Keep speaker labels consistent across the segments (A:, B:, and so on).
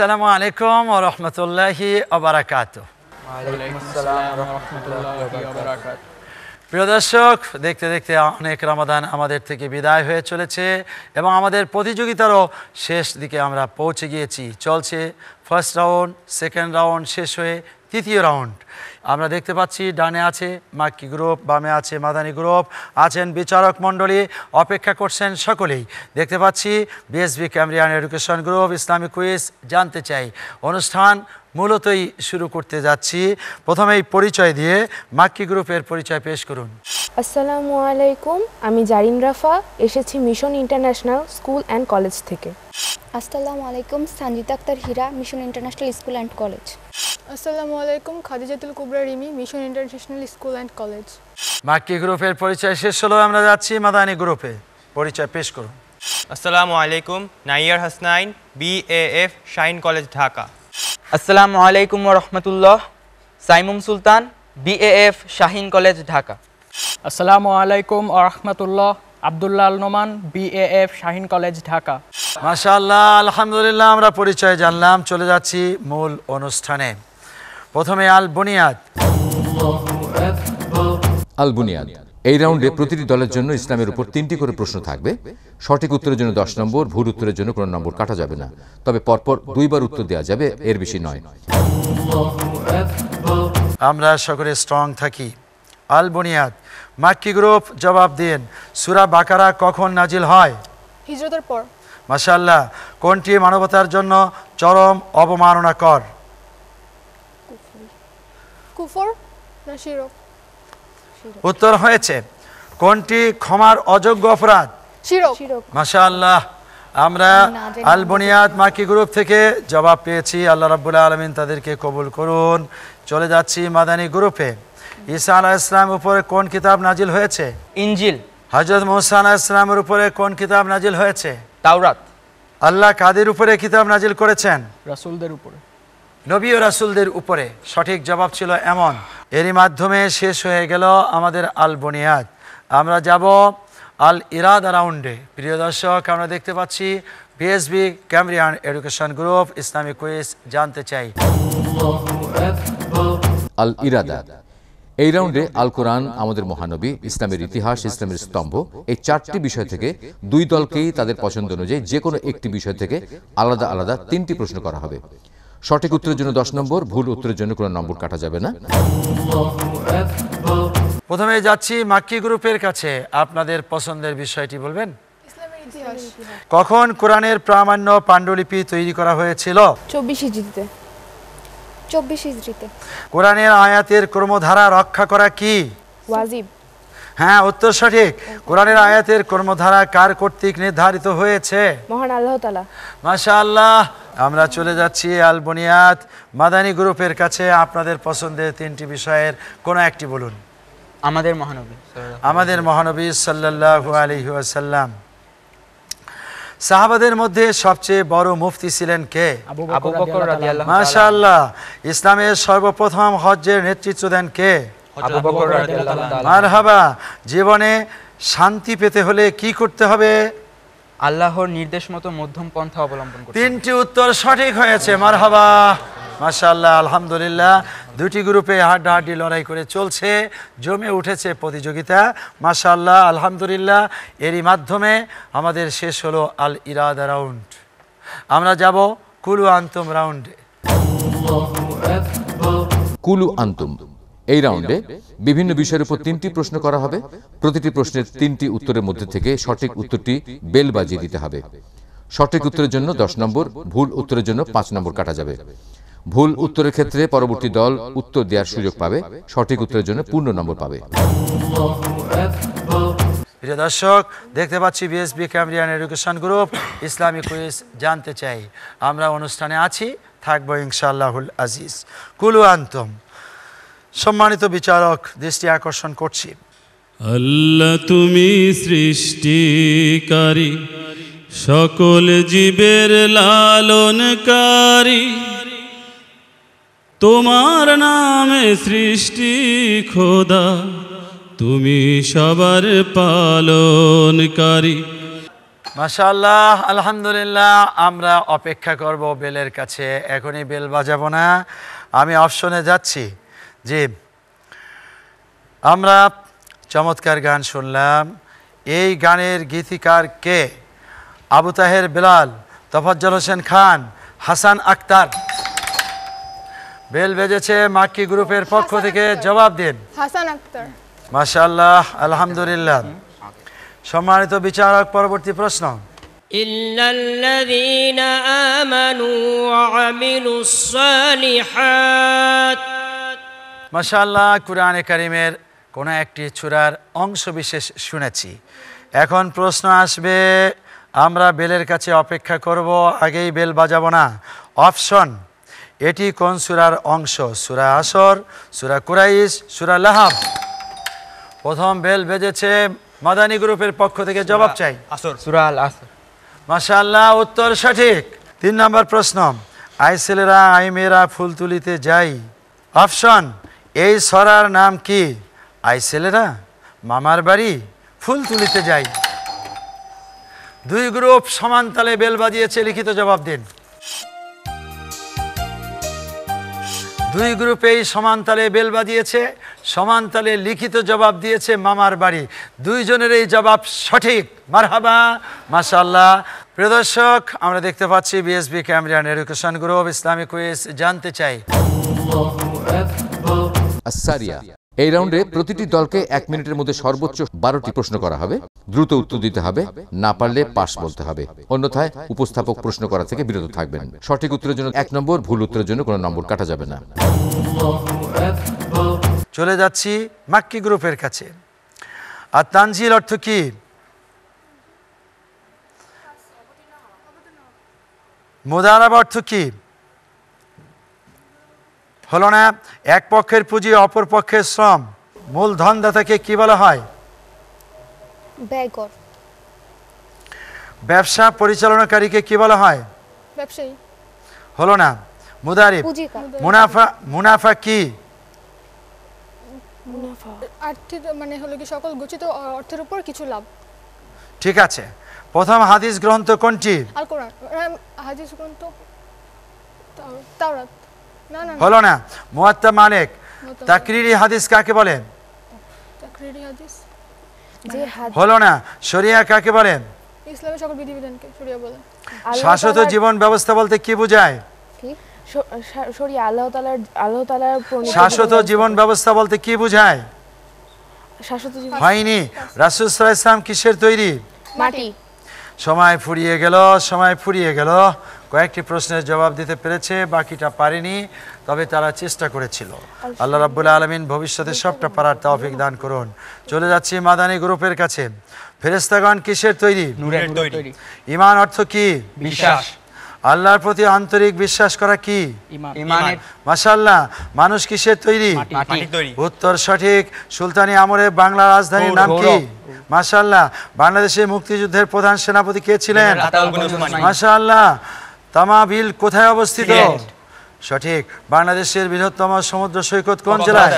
A: আসসালামু আলাইকুম ও রহমতুল্লাহি অবরাকাত প্রিয় দর্শক দেখতে দেখতে অনেক রমাদান আমাদের থেকে বিদায় হয়ে চলেছে এবং আমাদের প্রতিযোগিতারও শেষ দিকে আমরা পৌঁছে গিয়েছি চলছে ফার্স্ট রাউন্ড সেকেন্ড রাউন্ড শেষ হয়ে তৃতীয় রাউন্ড আমরা দেখতে পাচ্ছি ডানে আছে মাক্কি গ্রুপ বামে আছে মাদানী গ্রুপ আছেন বিচারক মণ্ডলী অপেক্ষা করছেন সকলেই দেখতে পাচ্ছি BSB Cambrian education group Islamic quiz জানতে চাই অনুষ্ঠান মূলতই শুরু করতে যাচ্ছি প্রথমেই পরিচয় দিয়ে মাক্কি গ্রুপের পরিচয় পেশ করুন
B: আসসালামু আলাইকুম আমি জারিন রাফা এসেছি mission international school and college থেকে আসসালামু আলাইকুম Sanjit Akter Hira mission international school and college আসসালামু আলাইকুম Khadija Ayatul Kubra Rimi mission international school and college
A: বাকি গ্রুপের পরিচয় শেষ হলো আমরা যাচ্ছি মাদানী গ্রুপে পরিচয় পেশ করুন
B: আসসালামু আলাইকুম Naiyar Hasnain B A F Shaheen college Dhaka আসসালামু আলাইকুম Rahmatullah Saimum Sultan B A F Shaheen college Dhaka আসসালামু আলাইকুম রহমতুল্লাহ আব্দুল্লাহ নোমান এফ শাহিন কলেজ ঢাকা
A: মাশাআল্লাহ আলহামদুলিল্লাহ আমরা পরিচয় জানলাম চলে যাচ্ছি মূল অনুষ্ঠানে প্রথমে আল বুনিয়াদ
C: আল বুনিয়াদ এই রাউন্ডে প্রতিটি দলের জন্য ইসলামের উপর তিনটি করে প্রশ্ন থাকবে সঠিক উত্তরের জন্য দশ নম্বর ভুল উত্তরের জন্য কোনো নম্বর কাটা যাবে না তবে পরপর দুইবার উত্তর দেওয়া যাবে এর বেশি নয়
A: আমরা সকলে স্ট্রং থাকি আল বুনিয়াদ মাক্কি গ্রুপ জবাব দিন সুরা বাকারা কখন নাজিল হয় হিজরতের পর মাশাআল্লাহ কোনটি মানবতার জন্য চরম অবমাননাকর
B: কুফর না শিরক
A: উত্তর হয়েছে কোনটি ক্ষমার অযোগ্য অপরাধ শিরক মাশাআল্লাহ আমরা আলবনিয়াত মাকি গ্রুপ থেকে জবাব পেয়েছি আল্লাহ রাবুল্লাহ আলমিন তাদেরকে কবুল করুন চলে যাচ্ছি মাদানী গ্রুপে ঈসা আলাহ ইসলাম উপরে কোন কিতাব নাজিল হয়েছে ইঞ্জিল হজরত মোসা আলাহ ইসলামের উপরে কোন কিতাব নাজিল হয়েছে তাওরাত আল্লাহ কাদের উপরে কিতাব নাজিল করেছেন রাসুলদের উপরে নবী ও রাসুলদের উপরে সঠিক জবাব ছিল এমন এরই মাধ্যমে শেষ হয়ে গেল আমাদের আল বনিয়াদ আমরা যাব আল ইরাদ রাউন্ডে প্রিয় দর্শক আমরা দেখতে পাচ্ছি BSB Cambrian education group Islamic quiz জানতে চাই
C: আল ইরাদা এই রাউন্ডে আল কোরআন আমাদের মহানবী ইসলামের ইতিহাস ইসলামের স্তম্ভ এই চারটি বিষয় থেকে দুই দলকেই তাদের পছন্দ অনুযায়ী যে কোনো একটি বিষয় থেকে আলাদা আলাদা তিনটি প্রশ্ন করা হবে সঠিক উত্তরের জন্য দশ নম্বর ভুল উত্তরের জন্য কোনো নম্বর কাটা যাবে না
A: প্রথমে যাচ্ছি মাক্কি গ্রুপের কাছে আপনাদের পছন্দের বিষয়টি বলবেন কখন কোরআনের প্রামাণ্য পাণ্ডুলিপি তৈরি করা হয়েছিল
B: চব্বিশ হিজড়িতে চব্বিশ হিজড়িতে
A: কোরআনের আয়াতের কর্মধারা রক্ষা করা কি ওয়াজিব হ্যাঁ উত্তর সঠিক কোরআনের আয়াতের কর্মধারা কার কর্তৃক নির্ধারিত হয়েছে মহান আল্লাহ তালা মাশা আল্লাহ আমরা চলে যাচ্ছি আলবনিয়াত মাদানী গ্রুপের কাছে আপনাদের পছন্দের তিনটি বিষয়ের কোন একটি বলুন আমাদের মহানবী আমাদের মহানবী সাল্লাহু আলহি আসাল্লাম সাহাবাদের মধ্যে সবচেয়ে বড় মুফতি ছিলেন কে মাশাল্লাহ ইসলামের সর্বপ্রথম হজ্জের নেতৃত্ব দেন কে মারহাবা জীবনে শান্তি পেতে হলে কি করতে হবে আল্লাহর নির্দেশ মতো মধ্যম পন্থা অবলম্বন করে তিনটি উত্তর সঠিক হয়েছে মারহাবা মাশাল্লাহ আলহামদুলিল্লাহ দুটি গ্রুপে হাড্ডাহাড্ডি লড়াই করে চলছে জমে উঠেছে প্রতিযোগিতা মাসাল্লাহ আলহামদুলিল্লাহ এরই মাধ্যমে আমাদের শেষ হলো আল ইরাদা রাউন্ড আমরা যাব কুলু আন্তম রাউন্ডে
C: কুলু আন্তম এই রাউন্ডে বিভিন্ন বিষয়ের উপর তিনটি প্রশ্ন করা হবে প্রতিটি প্রশ্নের তিনটি উত্তরের মধ্যে থেকে সঠিক উত্তরটি বেল বাজিয়ে দিতে হবে সঠিক উত্তরের জন্য দশ নম্বর ভুল উত্তরের জন্য পাঁচ নম্বর কাটা যাবে ভুল উত্তরের ক্ষেত্রে পরবর্তী দল উত্তর দেওয়ার সুযোগ পাবে সঠিক উত্তরের জন্য পূর্ণ নম্বর পাবে
A: প্রিয় দর্শক দেখতে পাচ্ছি BSB Cambrian education group Islamic quiz জানতে চাই আমরা অনুষ্ঠানে আছি থাকবো ইনশাআল্লাহুল আজিজ কুলু আন্তম সম্মানিত বিচারক দৃষ্টি আকর্ষণ করছি আল্লাহ তুমি সৃষ্টিকারী সকল জীবের লালনকারী তোমার নামে সৃষ্টি খোদা তুমি সবার পালনকারী মাশাল্লাহ আলহামদুলিল্লাহ আমরা অপেক্ষা করব বেলের কাছে এখনই বেল বাজাবো না আমি অপশনে যাচ্ছি যে আমরা চমৎকার গান শুনলাম এই গানের গীতিকার কে আবু তাহের বেলাল তফাজ্জল হোসেন খান হাসান আক্তার বেল বেজেছে মাক্কি গ্রুপের পক্ষ থেকে জবাব দিন
B: হাসান আক্তার
A: মাশাল্লাহ আলহামদুলিল্লাহ সম্মানিত বিচারক পরবর্তী প্রশ্ন إلا الذين آمنوا وعملوا الصالحات মাসাল্লাহ কোরআনে কারিমের কোনো একটি চূড়ার অংশ বিশেষ শুনেছি এখন প্রশ্ন আসবে আমরা বেলের কাছে অপেক্ষা করব আগেই বেল বাজাবো না অপশন এটি কোন সুরার অংশ সুরা আসর সুরা কুরাইশ সুরা লাহাব প্রথম বেল বেজেছে মাদানী গ্রুপের পক্ষ থেকে জবাব চাই আসর সুরা আসর মাশাল্লাহ উত্তর সঠিক তিন নম্বর প্রশ্ন আইসেলেরা আইমেরা ফুল তুলিতে যাই অপশন এই সরার নাম কি আই ছেলেরা মামার বাড়ি ফুল তুলিতে যাই দুই গ্রুপ সমান তালে বেল বাজিয়েছে লিখিত জবাব দিন দুই গ্রুপেই সমান তালে বেল বাজিয়েছে সমান তালে লিখিত জবাব দিয়েছে মামার বাড়ি দুইজনের এই জবাব সঠিক মারহাবা মাসাল্লাহ প্রদর্শক আমরা দেখতে পাচ্ছি BSB Cambrian education group Islamic quiz জানতে চাই
C: সারিয়া এই রাউন্ডে প্রতিটি দলকে এক মিনিটের মধ্যে সর্বোচ্চ বারোটি প্রশ্ন করা হবে দ্রুত উত্তর দিতে হবে না পারলে পাশ বলতে হবে অন্যথায় উপস্থাপক প্রশ্ন করা থেকে বিরত থাকবেন সঠিক উত্তরের জন্য এক নম্বর ভুল উত্তরের জন্য কোনো নম্বর কাটা যাবে না
A: চলে যাচ্ছি মাক্কি গ্রুপের কাছে আর তানজিল অর্থ কি মোদারাব অর্থ কি হলো না এক পক্ষের পুঁজি অপর পক্ষের শ্রম মূলধনদাতাকে কি বলা হয় ব্যবসা পরিচালনাকারীকে কি বলা হয় ব্যবসায়ী হলো না মুদারিব মুনাফা মুনাফা কি
B: আর্থিক মানে হলো কি সকল গচ্ছিত অর্থের উপর কিছু লাভ
A: ঠিক আছে প্রথম হাদিস গ্রন্থ কোনটি
B: আল কোরআন হাদিস গ্রন্থ তাওরাত হলো না
A: মুয়াত্তা মালিক তাকরিরি হাদিস কাকে বলে
B: মানে হলো না
A: শরিয়া কাকে বলে
B: সকল বিধিবিধানকে শরিয়া বলে শাশ্বত জীবন
A: ব্যবস্থা বলতে কি বোঝায়
B: শরিয়া আল্লাহ তাআলার আল্লাহ তাআলার শাশ্বত জীবন
A: ব্যবস্থা বলতে কি বোঝায়
B: শাশ্বত জীবন হয়নি
A: রাসূল সাল্লাল্লাহু আলাইহি কিসের তৈরি মাটি সময় ফুরিয়ে গেল সময় ফুরিয়ে গেল কয়েকটি প্রশ্নের জবাব দিতে পেরেছে বাকিটা পারেনি তবে তারা চেষ্টা করেছিল আল্লাহ রাব্বুল আলমিন ভবিষ্যতে সবটা পারার তৌফিক দান করুন চলে যাচ্ছি মাদানি গ্রুপের কাছে ফেরেস্তাগণ কিসের তৈরি ইমান অর্থ কি বিশ্বাস আল্লাহর প্রতি আন্তরিক বিশ্বাস করা কি মাসাল্লাহ মানুষ কিসের তৈরি উত্তর সঠিক সুলতানি আমরে বাংলা রাজধানীর নাম কি মাসাল্লাহ বাংলাদেশের মুক্তিযুদ্ধের প্রধান সেনাপতি কে ছিলেন মাসাল্লাহ তামাবিল কোথায় অবস্থিত সঠিক বাংলাদেশের বৃহত্তম সমুদ্র সৈকত কোন জেলায়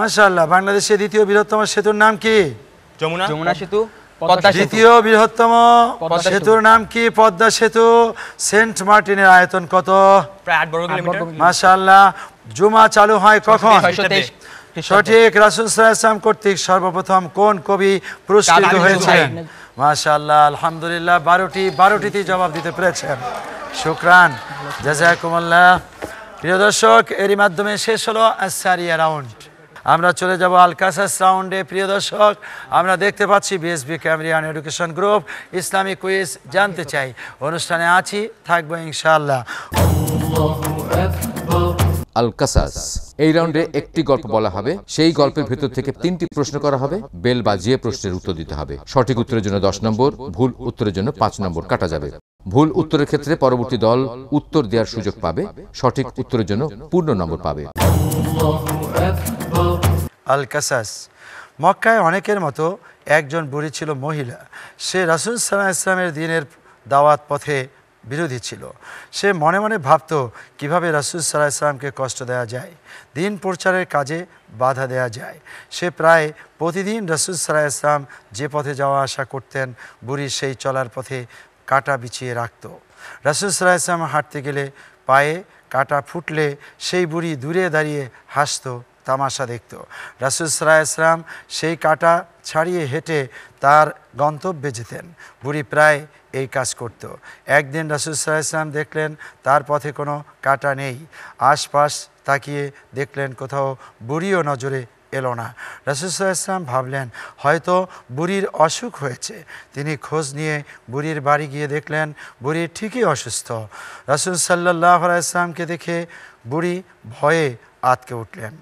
A: মাসাল্লাহ বাংলাদেশের দ্বিতীয় বৃহত্তম সেতুর নাম কি যমুনা যমুনা সেতু দ্বিতীয় বৃহত্তম সেতুর নাম কি পদ্মা সেতু সেন্ট মার্টিনের আয়তন কত মাসাল্লাহ জুমা চালু হয় কখন সঠিক রাসুল সাল্লাম কর্তৃক সর্বপ্রথম কোন কবি পুরস্কৃত হয়েছে মাশাল্লাহ আলহামদুলিল্লাহ বারোটি বারোটিতেই জবাব দিতে পেরেছেন শুক্রান জাজাকুমাল্লাহ প্রিয় দর্শক এরই মাধ্যমে শেষ হলো সারিয়া রাউন্ড আমরা চলে যাব আলকাসাস রাউন্ডে প্রিয় দর্শক আমরা দেখতে পাচ্ছি BSB Cambrian education group Islamic quiz জানতে চাই অনুষ্ঠানে আছি থাকবো ইনশাল্লাহ
C: আল কাসাস এই রাউন্ডে একটি গল্প বলা হবে সেই গল্পের ভেতর থেকে তিনটি প্রশ্ন করা হবে বেল বাজিয়ে প্রশ্নের উত্তর দিতে হবে সঠিক উত্তরের জন্য দশ নম্বর ভুল উত্তরের জন্য পাঁচ নম্বর কাটা যাবে ভুল উত্তরের ক্ষেত্রে পরবর্তী দল উত্তর দেওয়ার সুযোগ পাবে সঠিক উত্তরের জন্য পূর্ণ নম্বর পাবে আল কাসাস মক্কায়
A: অনেকের মতো একজন বুড়ি ছিল মহিলা সে রাসুল সাল্লাহ ইসলামের দিনের দাওয়াত পথে বিরোধী ছিল সে মনে মনে ভাবত কিভাবে রাসুল সাল্লাহ ইসলামকে কষ্ট দেওয়া যায় দিন প্রচারের কাজে বাধা দেয়া যায় সে প্রায় প্রতিদিন রাসুল সাল্লাহ ইসলাম যে পথে যাওয়া আসা করতেন বুড়ি সেই চলার পথে কাটা বিছিয়ে রাখত রাসুল সাল্লাহ ইসলাম হাঁটতে গেলে পায়ে কাটা ফুটলে সেই বুড়ি দূরে দাঁড়িয়ে হাসত তামাশা দেখত রাসুল সাল্লাহ ইসলাম সেই কাটা ছাড়িয়ে হেঁটে তার গন্তব্যে যেতেন বুড়ি প্রায় এই কাজ করত একদিন রাসুলসাল্লাম দেখলেন তার পথে কোনো কাটা নেই আশপাশ তাকিয়ে দেখলেন কোথাও বুড়িও নজরে এলো না রসুলাম ভাবলেন হয়তো বুড়ির অসুখ হয়েছে তিনি খোঁজ নিয়ে বুড়ির বাড়ি গিয়ে দেখলেন বুড়ি ঠিকই অসুস্থ রসুল সাল্লাহ ইসলামকে দেখে বুড়ি ভয়ে আতকে উঠলেন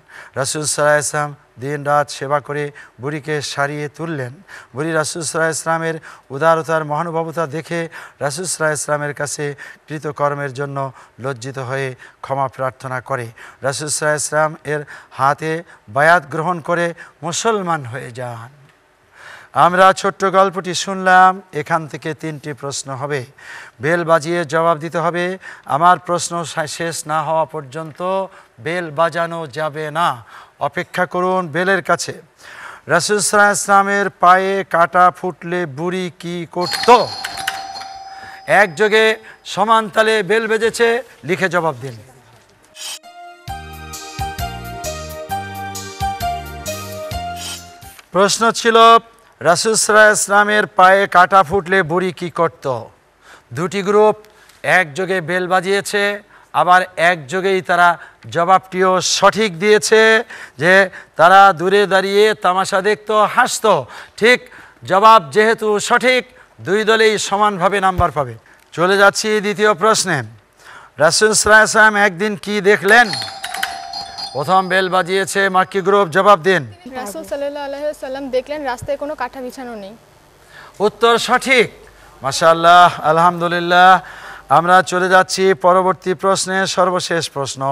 A: রসুল সাল্লাহ ইসলাম দিন রাত সেবা করে বুড়িকে সারিয়ে তুললেন বুড়ি রাসুসরা ইসলামের উদারতার মহানুভবতা দেখে রাসুসরা ইসলামের কাছে কৃতকর্মের জন্য লজ্জিত হয়ে ক্ষমা প্রার্থনা করে রাসুসরা ইসলাম এর হাতে বায়াত গ্রহণ করে মুসলমান হয়ে যান আমরা ছোট্ট গল্পটি শুনলাম এখান থেকে তিনটি প্রশ্ন হবে বেল বাজিয়ে জবাব দিতে হবে আমার প্রশ্ন শেষ না হওয়া পর্যন্ত বেল বাজানো যাবে না অপেক্ষা করুন বেলের কাছে রাসুসরা ইসলামের পায়ে কাটা ফুটলে বুড়ি কি করত একযোগে সমান তালে বেল বেজেছে লিখে জবাব দিন প্রশ্ন ছিল রাসুসরা ইসলামের পায়ে কাটা ফুটলে বুড়ি কি করত দুটি গ্রুপ একযোগে বেল বাজিয়েছে আবার একযোগেই তারা জবাবটিও সঠিক দিয়েছে যে তারা দূরে দাঁড়িয়ে তামাশা দেখত হাসত ঠিক জবাব যেহেতু সঠিক দুই দলেই সমানভাবে নাম্বার পাবে চলে যাচ্ছি দ্বিতীয় প্রশ্নে রাসুল সাল্লাহ একদিন কি দেখলেন প্রথম বেল বাজিয়েছে মাক্কি গ্রুপ জবাব দিন
B: দেখলেন রাস্তায় কোনো কাঠা বিছানো নেই
A: উত্তর সঠিক মাসাল্লাহ আলহামদুলিল্লাহ আমরা চলে যাচ্ছি পরবর্তী প্রশ্নে সর্বশেষ প্রশ্ন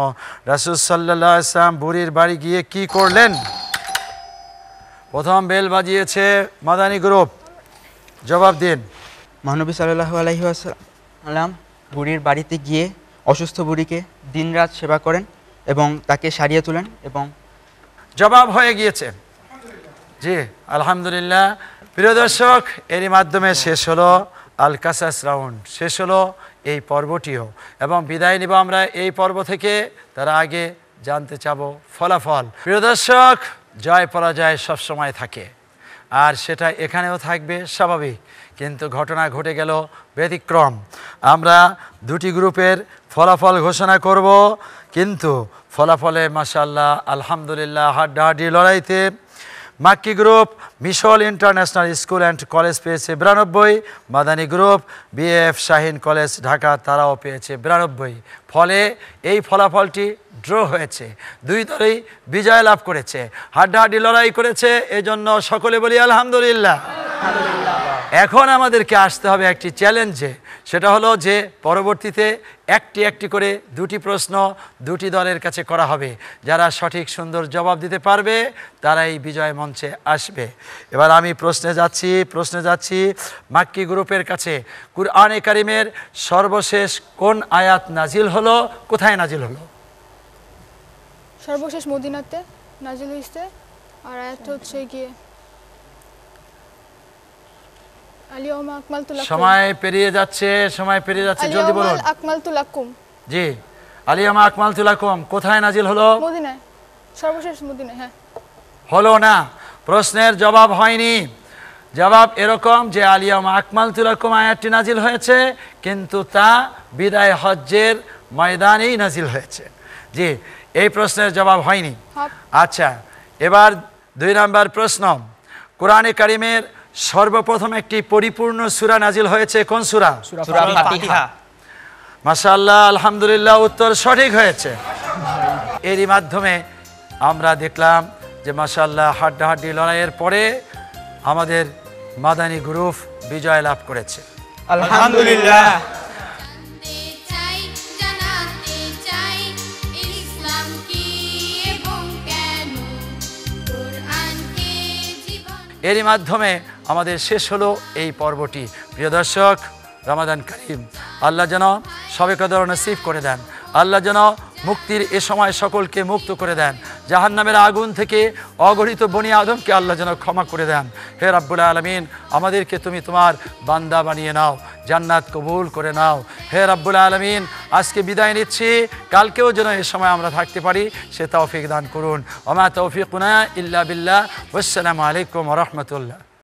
A: রাসুল সাল্লাহ ইসলাম বুড়ির বাড়ি গিয়ে কি করলেন প্রথম বেল বাজিয়েছে মাদানী গ্রুপ জবাব দিন মহানবী সাল্লাহ আলহিহাসাল্লাম বুড়ির বাড়িতে গিয়ে অসুস্থ বুড়িকে দিনরাত সেবা করেন এবং তাকে সারিয়ে তোলেন এবং জবাব হয়ে গিয়েছে জি আলহামদুলিল্লাহ প্রিয় দর্শক এরই মাধ্যমে শেষ হলো আল কাসাস রাউন্ড শেষ হলো এই পর্বটিও এবং বিদায় নিব আমরা এই পর্ব থেকে তার আগে জানতে চাব ফলাফল প্রিয় দর্শক জয় পরাজয় সবসময় থাকে আর সেটা এখানেও থাকবে স্বাভাবিক কিন্তু ঘটনা ঘটে গেল ব্যতিক্রম আমরা দুটি গ্রুপের ফলাফল ঘোষণা করব কিন্তু ফলাফলে মাসাল্লাহ আলহামদুলিল্লাহ হাড্ডাহাড্ডি লড়াইতে Makki group mission international school and college পেয়েছে বিরানব্বই Madani group BF Shaheen college Dhaka তারাও পেয়েছে বিরানব্বই ফলে এই ফলাফলটি ড্র হয়েছে দুই দলই বিজয় লাভ করেছে হাড্ডাহাড্ডি লড়াই করেছে এজন্য সকলে বলি আলহামদুলিল্লাহ এখন আমাদেরকে আসতে হবে একটি চ্যালেঞ্জে সেটা হলো যে পরবর্তীতে একটি একটি করে দুটি প্রশ্ন দুটি দলের কাছে করা হবে যারা সঠিক সুন্দর জবাব দিতে পারবে তারাই বিজয় মঞ্চে আসবে এবার আমি প্রশ্নে যাচ্ছি প্রশ্নে যাচ্ছি মাক্কি গ্রুপের কাছে কুরআনে কারিমের সর্বশেষ কোন আয়াত নাজিল হলো কোথায় নাজিল হলো
B: সর্বশেষ মদিনাতে নাজিল হয়েছে আর আয়াত হচ্ছে গিয়ে সময়
A: পেরিয়ে যাচ্ছে সময় পেরিয়ে যাচ্ছে জলদি বলুন
B: আকমালতু লাকুম
A: জি আলিয়ামা আকমালতু লাকুম কোথায় নাজিল হলো
B: সর্বশেষ মদিনায় হ্যাঁ
A: হলো না প্রশ্নের জবাব হয়নি জবাব এরকম যে আলিয়ামা আকমালতু লাকুম আয়াতটি নাজিল হয়েছে কিন্তু তা বিদায় হজ্জের ময়দানেই নাজিল হয়েছে জি এই প্রশ্নের জবাব হয়নি হ্যাঁ। আচ্ছা এবার দুই নম্বর প্রশ্ন কোরআনে কারিমের সর্বপ্রথম একটি পরিপূর্ণ সুরা নাজিল হয়েছে কোন সুরা মাসাল্লাহ আলহামদুলিল্লাহ উত্তর সঠিক হয়েছে এরই মাধ্যমে আমরা দেখলাম যে মাসাল্লাহ হাড্ডাহাড্ডি লড়াইয়ের পরে আমাদের মাদানী গ্রুপ বিজয় লাভ করেছে
C: আলহামদুলিল্লাহ
A: এরই মাধ্যমে আমাদের শেষ হলো এই পর্বটি প্রিয় দর্শক রমাদান করিম আল্লাহ যেন সবে কদর নসিব করে দেন আল্লাহ যেন মুক্তির এ সময় সকলকে মুক্ত করে দেন জাহান নামের আগুন থেকে অগণিত বনি আদমকে আল্লাহ যেন ক্ষমা করে দেন হে রাব্বুল আলমিন আমাদেরকে তুমি তোমার বান্দা বানিয়ে নাও জান্নাত কবুল করে নাও হে রাব্বুল আলমিন আজকে বিদায় নিচ্ছি কালকেও যেন এ সময় আমরা থাকতে পারি সে তৌফিক দান করুন ওমা তৌফিকুনা ইল্লা বিল্লাহ আসসালামু আলাইকুম রহমতুল্লাহ